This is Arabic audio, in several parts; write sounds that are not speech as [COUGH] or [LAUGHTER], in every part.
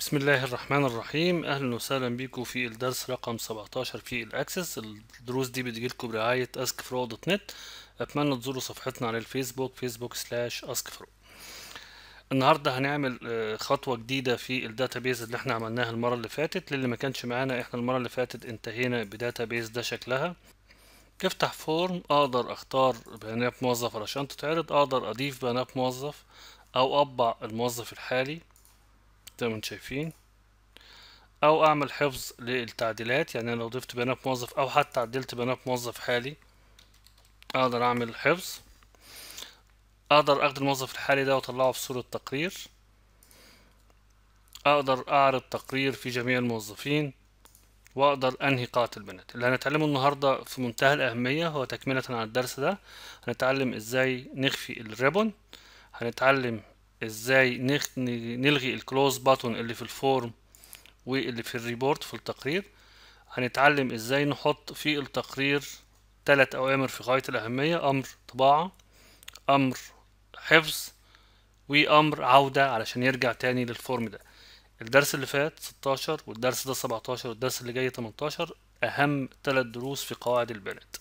بسم الله الرحمن الرحيم اهلا وسهلا بيكم في الدرس رقم 17 في الاكسس الدروس دي بتجيلكم برعايه اسك فرو دوت نت اتمنى تزوروا صفحتنا على الفيسبوك فيسبوك سلاش اسك فرو النهارده هنعمل آه، خطوه جديده في الداتابيز اللي احنا عملناها المره اللي فاتت للي ما كانش معانا احنا المره اللي فاتت انتهينا بداتابيز ده شكلها افتح فورم اقدر اختار بيانات موظف علشان تتعرض اقدر اضيف بيانات موظف او اطبع الموظف الحالي زي ما انتم شايفين او اعمل حفظ للتعديلات يعني لو ضفت بيانات موظف او حتى عدلت بيانات موظف حالي اقدر اعمل حفظ اقدر اخد الموظف الحالي ده واطلعه في صورة تقرير اقدر اعرض تقرير في جميع الموظفين واقدر انهي قاعة البنات اللي هنتعلمه النهاردة في منتهى الاهمية هو تكملة على الدرس ده هنتعلم ازاي نخفي الريبون هنتعلم ازاي نلغي الكلوز باتون اللي في الفورم واللي في الريبورت في التقرير هنتعلم ازاي نحط في التقرير تلات اوامر في غاية الاهمية امر طباعة امر حفظ وامر عودة علشان يرجع تاني للفورم ده الدرس اللي فات 16 والدرس ده 17 والدرس اللي جاي 18 اهم تلات دروس في قواعد البيانات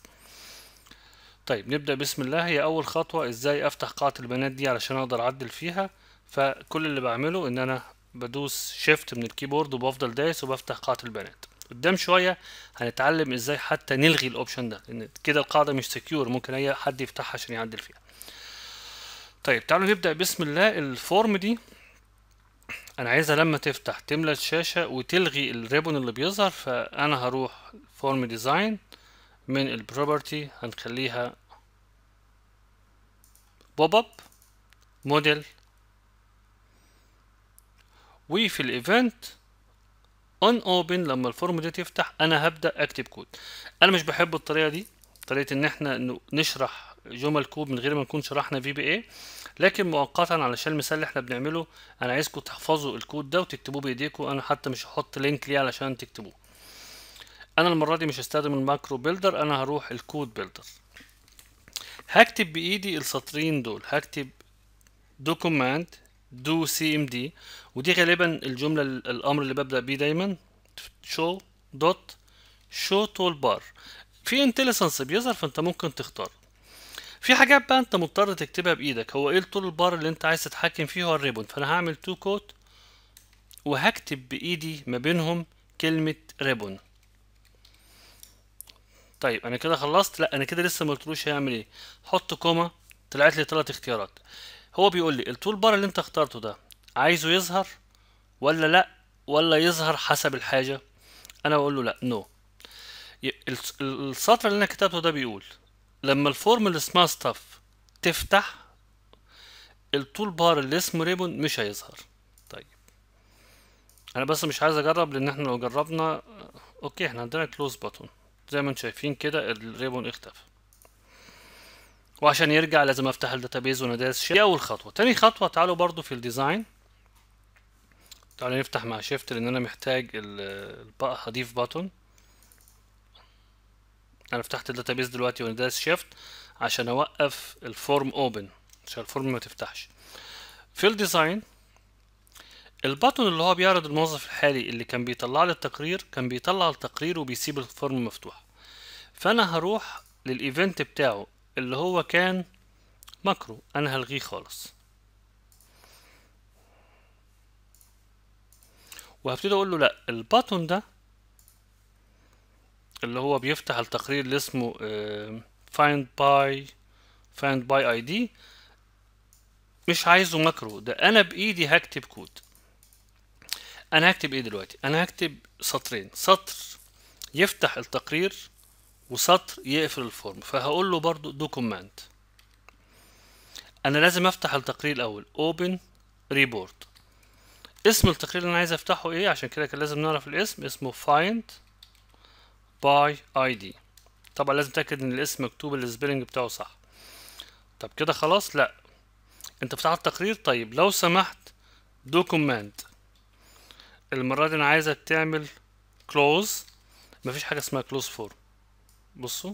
طيب نبدأ بسم الله هي أول خطوة إزاي أفتح قاعة البيانات دي علشان أقدر أعدل فيها فكل اللي بعمله إن أنا بدوس شيفت من الكيبورد وبفضل دايس وبفتح قاعة البيانات قدام شوية هنتعلم إزاي حتى نلغي الأوبشن ده لأن كده القاعدة مش سكيور ممكن أي حد يفتحها عشان يعدل فيها طيب تعالوا نبدأ بسم الله الفورم دي أنا عايزها لما تفتح تملى الشاشة وتلغي الريبون اللي بيظهر فأنا هروح فورم ديزاين من البروبرتي هنخليها بوب اب موديل وفي الايفنت اون اوبن لما الفورم دي تفتح انا هبدا اكتب كود انا مش بحب الطريقه دي طريقه ان احنا نشرح جمل كود من غير ما نكون شرحنا في بي اي لكن مؤقتا علشان المثال اللي احنا بنعمله انا عايزكم تحفظوا الكود ده وتكتبوه بايديكم انا حتى مش هحط لينك ليه علشان تكتبوه انا المره دي مش هستخدم الماكرو بيلدر انا هروح الكود بيلدر هكتب بايدي السطرين دول هكتب document do cmd ودي غالبا الجمله الامر اللي ببدا بيه دايما show دوت show toolbar في انتليسنس بيظهر فانت ممكن تختار في حاجات بقى انت مضطر تكتبها بايدك هو ايه الطول البار اللي انت عايز تتحكم فيه هو الريبون فانا هعمل تو كوت وهكتب بايدي ما بينهم كلمه ريبون طيب انا كده خلصت لا انا كده لسه ما قلتلوش هيعمل ايه حط كوما طلعت لي ثلاث اختيارات هو بيقول لي التول بار اللي انت اخترته ده عايزه يظهر ولا لا ولا يظهر حسب الحاجه انا بقول له لا نو no. السطر اللي انا كتبته ده بيقول لما الفورم اللي اسمها ستاف تفتح التول بار اللي اسمه ريبون مش هيظهر طيب انا بس مش عايز اجرب لان احنا لو جربنا اوكي احنا عندنا كلوز باتون زي ما انتم شايفين كده الريبون اختفى وعشان يرجع لازم افتح الداتابيز وانا دايس دي اول خطوه تاني خطوه تعالوا برضو في الديزاين تعالوا نفتح مع شيفت لان انا محتاج هضيف باتون انا فتحت الداتابيز دلوقتي وانا دايس شيفت عشان اوقف الفورم اوبن عشان الفورم ما تفتحش في الديزاين البطن اللي هو بيعرض الموظف الحالي اللي كان بيطلع لي التقرير كان بيطلع التقرير وبيسيب الفورم مفتوح فانا هروح للايفنت بتاعه اللي هو كان ماكرو انا هلغيه خالص وهبتدي اقول له لا البطن ده اللي هو بيفتح التقرير اللي اسمه فايند باي فايند باي اي دي مش عايزه ماكرو ده انا بايدي هكتب كود انا هكتب ايه دلوقتي انا هكتب سطرين سطر يفتح التقرير وسطر يقفل الفورم فهقول له برضو دو كوماند انا لازم افتح التقرير الاول open report اسم التقرير اللي انا عايز افتحه ايه عشان كده كان لازم نعرف الاسم اسمه find by id طبعا لازم تأكد ان الاسم مكتوب السبيلنج بتاعه صح طب كده خلاص لا انت فتحت التقرير طيب لو سمحت دو كوماند المرة دي أنا عايزك تعمل كلوز مفيش حاجة اسمها كلوز فورم بصوا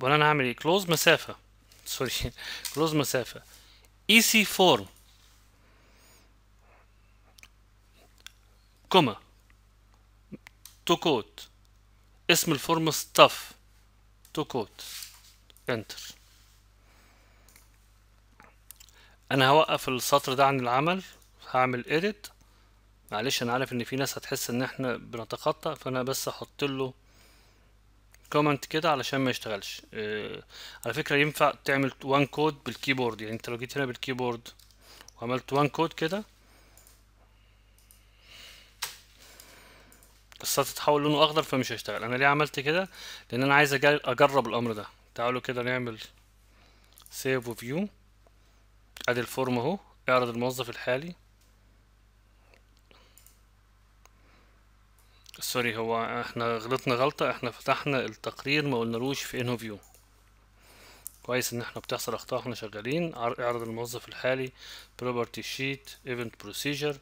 وأنا أنا هعمل إيه كلوز مسافة سوري [LAUGHS] كلوز مسافة اي سي فورم كوما تو كوت اسم الفورم ستاف تو كوت انتر انا هوقف السطر ده عن العمل هعمل edit معلش انا عارف ان في ناس هتحس ان احنا بنتخطى فانا بس احط له كومنت كده علشان ما يشتغلش اه على فكره ينفع تعمل وان كود بالكيبورد يعني انت لو جيت هنا بالكيبورد وعملت وان كود كده بس هتتحول لونه اخضر فمش هيشتغل انا ليه عملت كده لان انا عايز اجرب الامر ده تعالوا كده نعمل سيف وفيو ادي الفورم اهو اعرض الموظف الحالي سوري هو احنا غلطنا غلطة احنا فتحنا التقرير ما قلناروش في انو فيو كويس ان احنا بتحصل اخطاء واحنا شغالين اعرض الموظف الحالي بروبرتي شيت ايفنت بروسيجر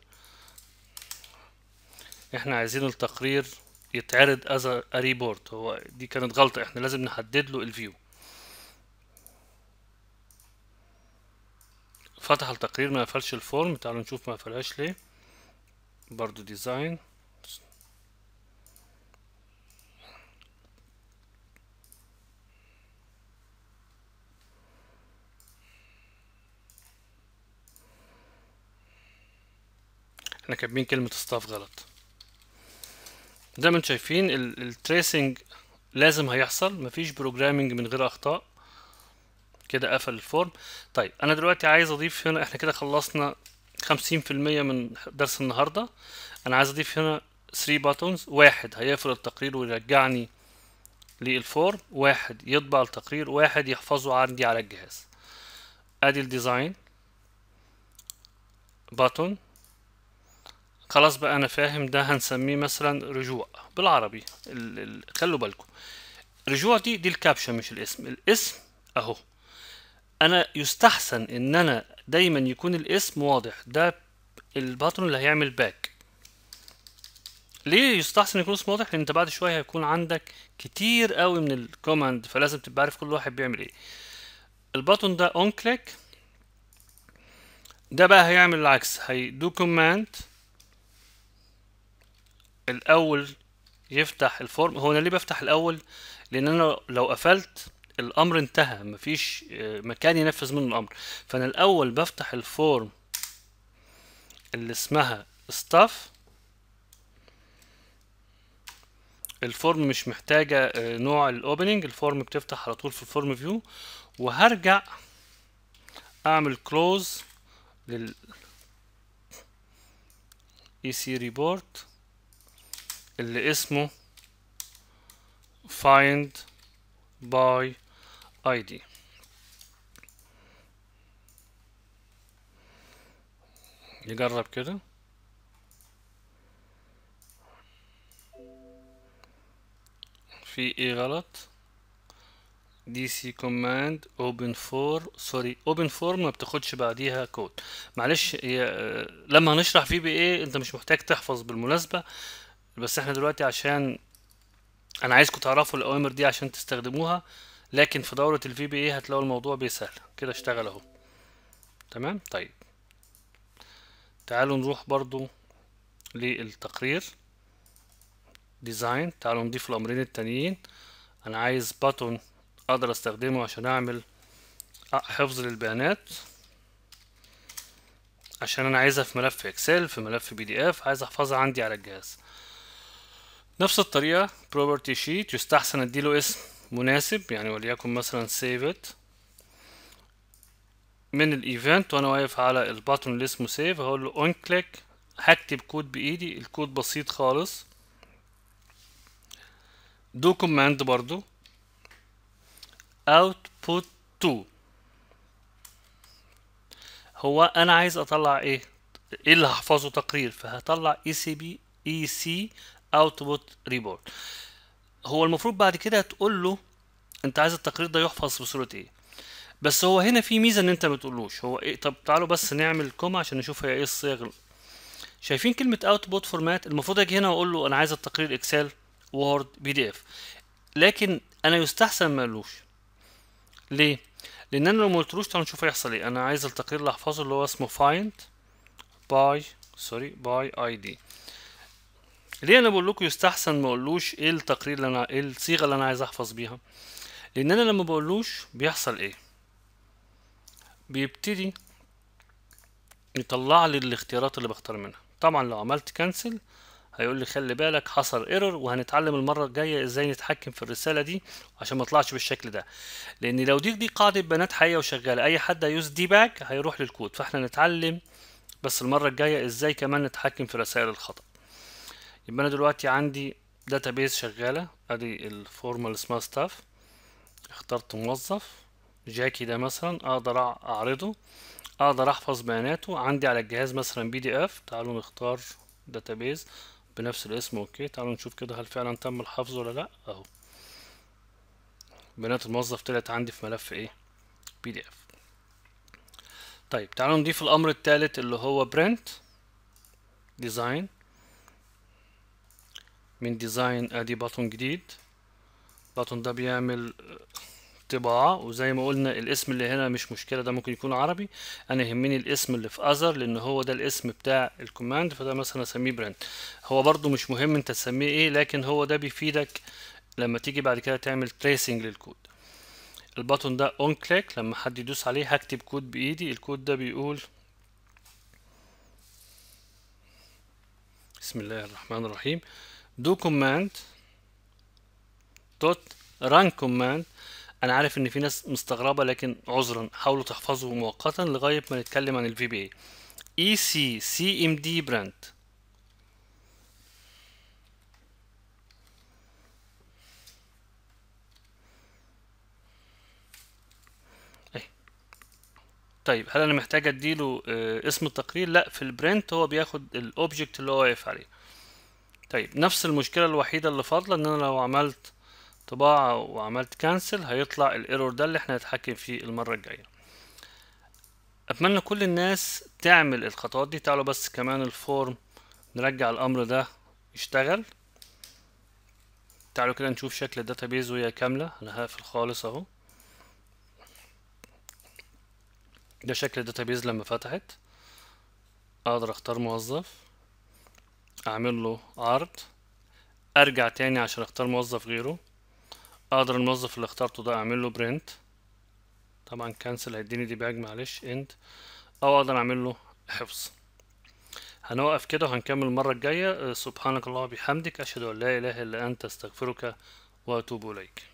احنا عايزين التقرير يتعرض از a هو دي كانت غلطة احنا لازم نحدد له الفيو فتح التقرير ما قفلش الفورم تعالوا نشوف ما قفلهاش ليه برضو ديزاين احنا كاتبين كلمة ستاف غلط زي ما انتم شايفين التريسنج لازم هيحصل مفيش بروجرامنج من غير اخطاء كده قفل الفورم طيب انا دلوقتي عايز اضيف هنا احنا كده خلصنا 50% من درس النهارده انا عايز اضيف هنا 3 باتونز واحد هيقفل التقرير ويرجعني للفورم واحد يطبع التقرير واحد يحفظه عندي على الجهاز ادي الديزاين باتون خلاص بقى انا فاهم ده هنسميه مثلا رجوع بالعربي ال ال خلوا بالكم رجوع دي دي الكابشن مش الاسم الاسم اهو انا يستحسن ان انا دايما يكون الاسم واضح ده الباترن اللي هيعمل باك ليه يستحسن يكون اسم واضح لان انت بعد شويه هيكون عندك كتير قوي من الكوماند فلازم تبقى عارف كل واحد بيعمل ايه الباتون ده اون كليك ده بقى هيعمل العكس هيدو كوماند الاول يفتح الفورم هو انا ليه بفتح الاول لان انا لو قفلت الامر انتهى مفيش آه، مكان ينفذ منه الامر فانا الاول بفتح الفورم اللي اسمها ستاف الفورم مش محتاجة آه، نوع الاوبننج الفورم بتفتح على طول في الفورم فيو وهرجع اعمل كلوز لل اي سي ريبورت اللي اسمه find by id نجرب كده في ايه غلط دي سي كوماند اوبن فور سوري اوبن فور ما بتاخدش بعديها كود معلش هي آه، لما هنشرح في بي ايه انت مش محتاج تحفظ بالمناسبه بس احنا دلوقتي عشان انا عايزكم تعرفوا الاوامر دي عشان تستخدموها لكن في دورة الفي بي اي هتلاقوا الموضوع بيسهل كده اشتغل اهو تمام طيب تعالوا نروح برضو للتقرير ديزاين تعالوا نضيف الامرين التانيين انا عايز باتون اقدر استخدمه عشان اعمل حفظ للبيانات عشان انا عايزها في ملف اكسل في ملف بي دي اف عايز احفظها عندي على الجهاز نفس الطريقة property sheet يستحسن اديله اسم مناسب يعني وليكن مثلا save it من الايفنت وانا واقف على الباتون اللي اسمه سيف هقول له اون كليك هكتب كود بايدي الكود بسيط خالص دو كوماند برضو output to هو انا عايز اطلع ايه ايه اللي هحفظه تقرير فهطلع اي سي بي اي سي output report هو المفروض بعد كده تقول له انت عايز التقرير ده يحفظ بصوره ايه بس هو هنا في ميزه ان انت ما تقولوش هو ايه طب تعالوا بس نعمل كوما عشان نشوف هي ايه الصيغ شايفين كلمه output format المفروض اجي هنا واقول له انا عايز التقرير اكسل وورد بي دي اف لكن انا يستحسن ما اقولوش ليه لان انا لو ما قلتلوش تعالوا نشوف هيحصل ايه انا عايز التقرير اللي احفظه اللي هو اسمه فايند باي سوري باي اي دي ليه انا بقول لكم يستحسن ما اقولوش ايه التقرير اللي انا ايه الصيغه اللي انا عايز احفظ بيها لان انا لما بقولوش بيحصل ايه بيبتدي يطلع لي الاختيارات اللي بختار منها طبعا لو عملت كنسل هيقول لي خلي بالك حصل ايرور وهنتعلم المره الجايه ازاي نتحكم في الرساله دي عشان ما اطلعش بالشكل ده لان لو دي دي قاعده بيانات حقيقيه وشغاله اي حد هيوز دي باك هيروح للكود فاحنا نتعلم بس المره الجايه ازاي كمان نتحكم في رسائل الخطا يبقى انا دلوقتي عندي داتابيز شغاله ادي الفورمال اسمها ستاف اخترت موظف جاكي ده مثلا اقدر اعرضه اقدر احفظ بياناته عندي على الجهاز مثلا بي دي اف تعالوا نختار داتابيز بنفس الاسم اوكي تعالوا نشوف كده هل فعلا تم الحفظ ولا لا اهو بيانات الموظف طلعت عندي في ملف ايه بي دي اف طيب تعالوا نضيف الامر الثالث اللي هو برنت ديزاين من ديزاين ادي بطن جديد باتون ده بيعمل آه، طباعة وزي ما قلنا الاسم اللي هنا مش مشكلة ده ممكن يكون عربي انا يهمني الاسم اللي في اذر لان هو ده الاسم بتاع الكوماند فده مثلا اسميه براند هو برضو مش مهم انت تسميه ايه لكن هو ده بيفيدك لما تيجي بعد كده تعمل تريسنج للكود البطن ده اون كليك لما حد يدوس عليه هكتب كود بايدي الكود ده بيقول بسم الله الرحمن الرحيم do command dot run command انا عارف ان في ناس مستغربه لكن عذرا حاولوا تحفظوا مؤقتا لغايه ما نتكلم عن الفي بي اي اي سي سي ام دي براند طيب هل انا محتاج اديله آه، اسم التقرير لا في البرنت هو بياخد الاوبجكت اللي هو واقف عليه طيب نفس المشكلة الوحيدة اللي فاضلة ان انا لو عملت طباعة وعملت كانسل هيطلع الايرور ده اللي احنا هنتحكم فيه المرة الجاية اتمنى كل الناس تعمل الخطوات دي تعالوا بس كمان الفورم نرجع الامر ده يشتغل تعالوا كده نشوف شكل الداتابيز وهي كاملة انا هقفل خالص اهو ده شكل الداتابيز لما فتحت اقدر اختار موظف اعمل له عرض ارجع تاني عشان اختار موظف غيره اقدر الموظف اللي اخترته ده اعمل له برنت طبعا كانسل هيديني دي باج معلش اند او اقدر اعمل له حفظ هنوقف كده وهنكمل المرة الجاية سبحانك اللهم وبحمدك أشهد أن لا إله إلا أنت أستغفرك وأتوب إليك